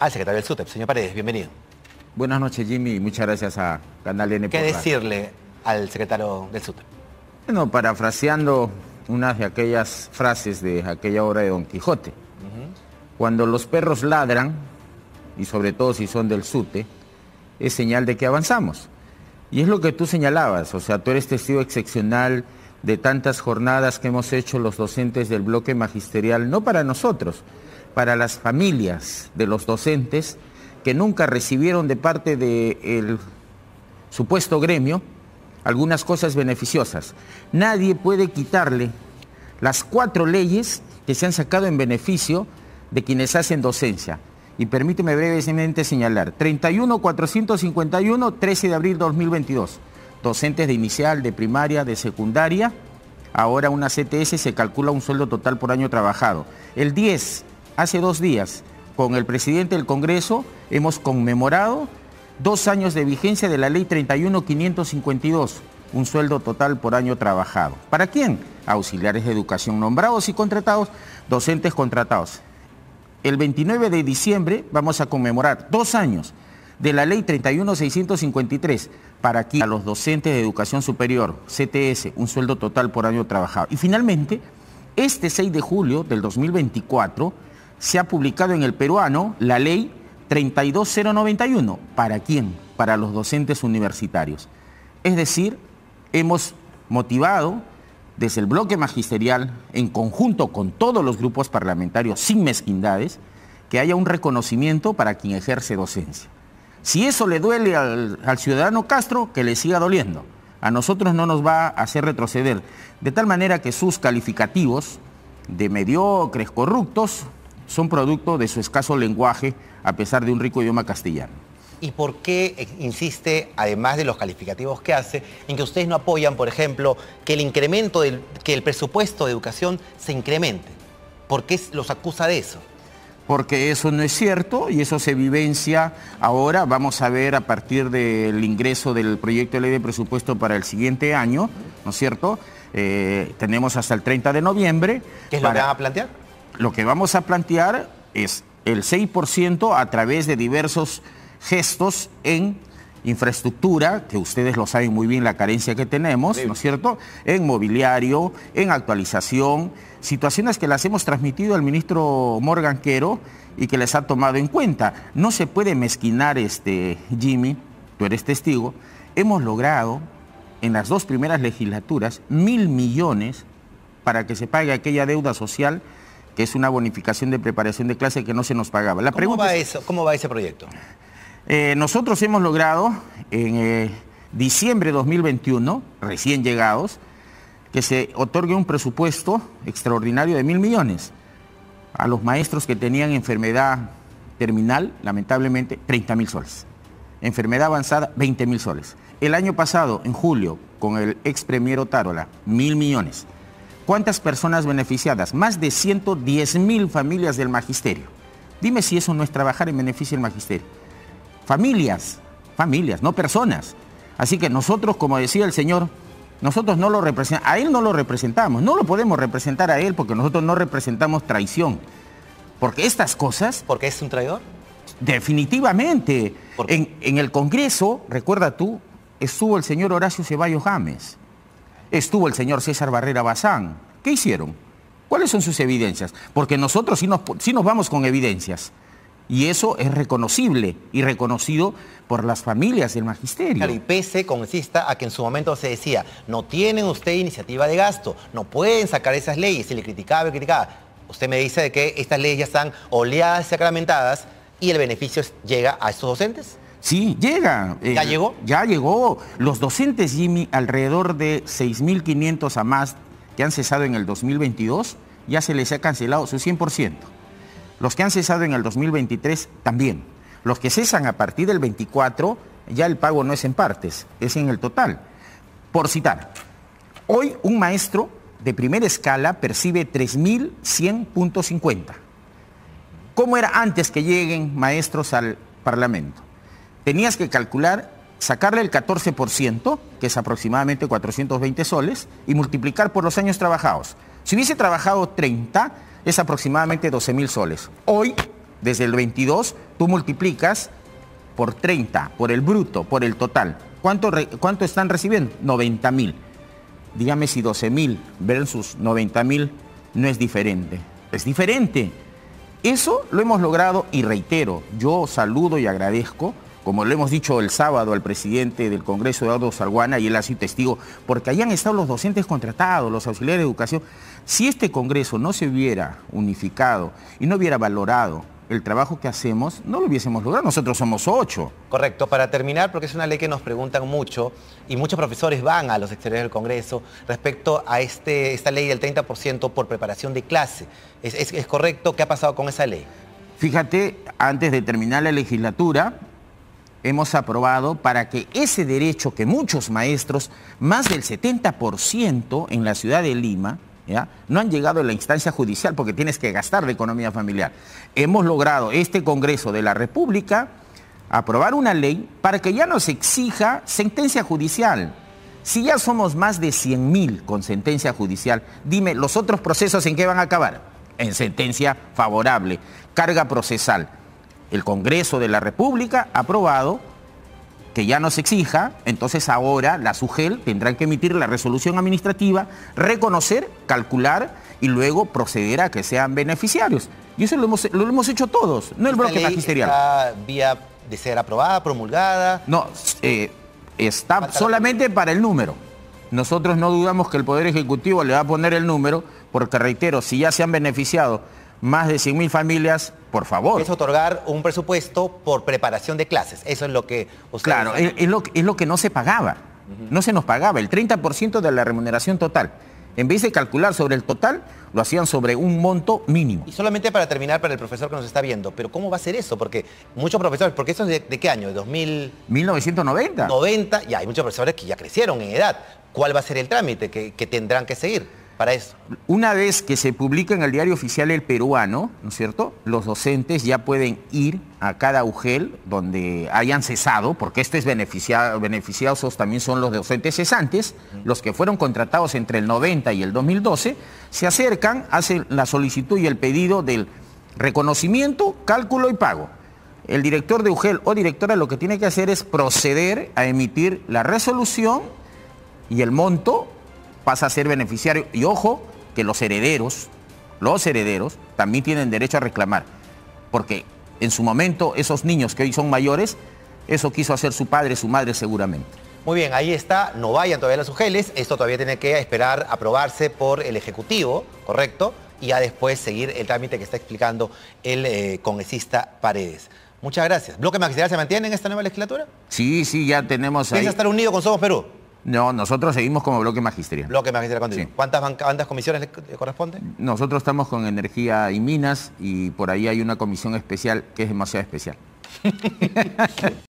al secretario del SUTEP. Señor Paredes, bienvenido. Buenas noches, Jimmy, y muchas gracias a Canal N. ¿Qué decirle al secretario del SUTEP? Bueno, parafraseando una de aquellas frases de aquella obra de Don Quijote. Cuando los perros ladran, y sobre todo si son del SUTE, es señal de que avanzamos. Y es lo que tú señalabas, o sea, tú eres testigo excepcional de tantas jornadas que hemos hecho los docentes del bloque magisterial, no para nosotros, para las familias de los docentes que nunca recibieron de parte del supuesto gremio algunas cosas beneficiosas. Nadie puede quitarle las cuatro leyes que se han sacado en beneficio de quienes hacen docencia. Y permíteme brevemente señalar, 31.451, 13 de abril 2022, docentes de inicial, de primaria, de secundaria, ahora una CTS se calcula un sueldo total por año trabajado. El 10, hace dos días, con el presidente del Congreso, hemos conmemorado dos años de vigencia de la ley 31552, un sueldo total por año trabajado. ¿Para quién? Auxiliares de educación nombrados y contratados, docentes contratados. El 29 de diciembre vamos a conmemorar dos años de la ley 31653 para aquí a los docentes de educación superior, CTS, un sueldo total por año trabajado. Y finalmente, este 6 de julio del 2024, se ha publicado en el peruano la ley 32091. ¿Para quién? Para los docentes universitarios. Es decir, hemos motivado desde el bloque magisterial, en conjunto con todos los grupos parlamentarios, sin mezquindades, que haya un reconocimiento para quien ejerce docencia. Si eso le duele al, al, ciudadano Castro, que le siga doliendo. A nosotros no nos va a hacer retroceder. De tal manera que sus calificativos de mediocres corruptos son producto de su escaso lenguaje, a pesar de un rico idioma castellano. ¿Y por qué eh, insiste, además de los calificativos que hace, en que ustedes no apoyan, por ejemplo, que el incremento del, que el presupuesto de educación se incremente? ¿Por qué los acusa de eso? Porque eso no es cierto y eso se vivencia ahora. Vamos a ver a partir del ingreso del proyecto de ley de presupuesto para el siguiente año, ¿no es cierto? Eh, tenemos hasta el 30 de noviembre. ¿Qué es lo que van a plantear? lo que vamos a plantear es el 6% a través de diversos gestos en infraestructura, que ustedes lo saben muy bien la carencia que tenemos, ¿no es cierto? En mobiliario, en actualización, situaciones que las hemos transmitido al ministro Morgan Quero y que les ha tomado en cuenta. No se puede mezquinar, este, Jimmy, tú eres testigo, hemos logrado en las dos primeras legislaturas mil millones para que se pague aquella deuda social que es una bonificación de preparación de clase que no se nos pagaba. ¿Cómo, va ¿Cómo va ese proyecto? Eh, nosotros hemos logrado en eh, diciembre de 2021, recién llegados, que se otorgue un presupuesto extraordinario de mil millones a los maestros que tenían enfermedad terminal, lamentablemente, 30 mil soles. Enfermedad avanzada, 20 mil soles. El año pasado, en julio, con el ex premier Otárola, mil millones. ¿Cuántas personas beneficiadas? Más de 110 mil familias del magisterio. Dime si eso no es trabajar en beneficio del magisterio. Familias, familias, no personas. Así que nosotros, como decía el Señor, nosotros no lo representamos, a Él no lo representamos, no lo podemos representar a Él porque nosotros no representamos traición. Porque estas cosas... ¿Porque es un traidor? Definitivamente. En, el Congreso, recuerda tú, estuvo el señor Horacio Ceballos James estuvo el señor César Barrera Bazán. ¿Qué hicieron? ¿Cuáles son sus evidencias? Porque nosotros sí nos, vamos con evidencias. Y eso es reconocible y reconocido por las familias del magisterio. Claro, y pese, consista a que en su momento se decía, no tienen usted iniciativa de gasto, no pueden sacar esas leyes, se le criticaba y criticaba. Usted me dice que estas leyes ya están oleadas, sacramentadas, y el beneficio llega a estos docentes. Sí, llega. Eh, ¿Ya llegó? Ya llegó. Los docentes, Jimmy, alrededor de 6.500 a más que han cesado en el 2022, ya se les ha cancelado su 100%. Los que han cesado en el 2023 también. Los que cesan a partir del 24, ya el pago no es en partes, es en el total. Por citar, hoy un maestro de primera escala percibe 3.100.50. ¿Cómo era antes que lleguen maestros al Parlamento? tenías que calcular, sacarle el 14%, que es aproximadamente 420 soles, y multiplicar por los años trabajados. Si hubiese trabajado 30, es aproximadamente 12 mil soles. Hoy, desde el 22, tú multiplicas por 30, por el bruto, por el total. ¿Cuánto, cuánto están recibiendo? 90 mil. Dígame si 12 mil versus 90 mil no es diferente. Es diferente. Eso lo hemos logrado y reitero, yo saludo y agradezco como lo hemos dicho el sábado al presidente del Congreso, Eduardo Salguana, y él ha sido testigo, porque hayan estado los docentes contratados, los auxiliares de educación. Si este Congreso no se hubiera unificado y no hubiera valorado el trabajo que hacemos, no lo hubiésemos logrado. Nosotros somos ocho. Correcto. Para terminar, porque es una ley que nos preguntan mucho y muchos profesores van a los exteriores del Congreso respecto a este, esta ley del 30% por preparación de clase. ¿Es, es correcto? ¿Qué ha pasado con esa ley? Fíjate, antes de terminar la legislatura, hemos aprobado para que ese derecho que muchos maestros, más del 70% en la ciudad de Lima, no han llegado a la instancia judicial porque tienes que gastar de economía familiar. Hemos logrado este Congreso de la República aprobar una ley para que ya nos exija sentencia judicial. Si ya somos más de 100.000 con sentencia judicial, dime, ¿los otros procesos en qué van a acabar? En sentencia favorable, carga procesal el Congreso de la República ha aprobado que ya no se exija, entonces ahora la SUGEL tendrá que emitir la resolución administrativa, reconocer, calcular y luego proceder a que sean beneficiarios. Y eso lo hemos, hecho todos, no el bloque magisterial. Está vía de ser aprobada, promulgada? No, eh, está solamente para el número. Nosotros no dudamos que el Poder Ejecutivo le va a poner el número, porque reitero, si ya se han beneficiado más de 100.000 familias, favor. Es otorgar un presupuesto por preparación de clases. Eso es lo que Claro, es, lo, es lo que no se pagaba. No se nos pagaba el 30% de la remuneración total. En vez de calcular sobre el total, lo hacían sobre un monto mínimo. Y solamente para terminar, para el profesor que nos está viendo, pero ¿cómo va a ser eso? Porque muchos profesores, porque eso es de, qué año, de 2000... 1990. 90, Y hay muchos profesores que ya crecieron en edad. ¿Cuál va a ser el trámite que tendrán que seguir? para eso. Una vez que se publica en el diario oficial El Peruano, ¿no es cierto? Los docentes ya pueden ir a cada UGEL donde hayan cesado, porque estos beneficiado, beneficiosos también son los docentes cesantes, los que fueron contratados entre el 90 y el 2012, se acercan, hacen la solicitud y el pedido del reconocimiento, cálculo y pago. El director de UGEL o directora lo que tiene que hacer es proceder a emitir la resolución y el monto pasa a ser beneficiario. Y ojo, que los herederos, los herederos también tienen derecho a reclamar, porque en su momento esos niños que hoy son mayores, eso quiso hacer su padre, su madre seguramente. Muy bien, ahí está, no vayan todavía las UGELES, esto todavía tiene que esperar aprobarse por el Ejecutivo, ¿correcto? Y ya después seguir el trámite que está explicando el eh, congresista Paredes. Muchas gracias. ¿Bloque magisterial se mantiene en esta nueva legislatura? Sí, sí, ya tenemos ahí. a estar unido con Somos Perú? No, nosotros seguimos como bloque magisterial. Bloque magisterial ¿Cuántas, ¿Cuántas, comisiones le corresponde? Nosotros estamos con energía y minas y por ahí hay una comisión especial que es demasiado especial.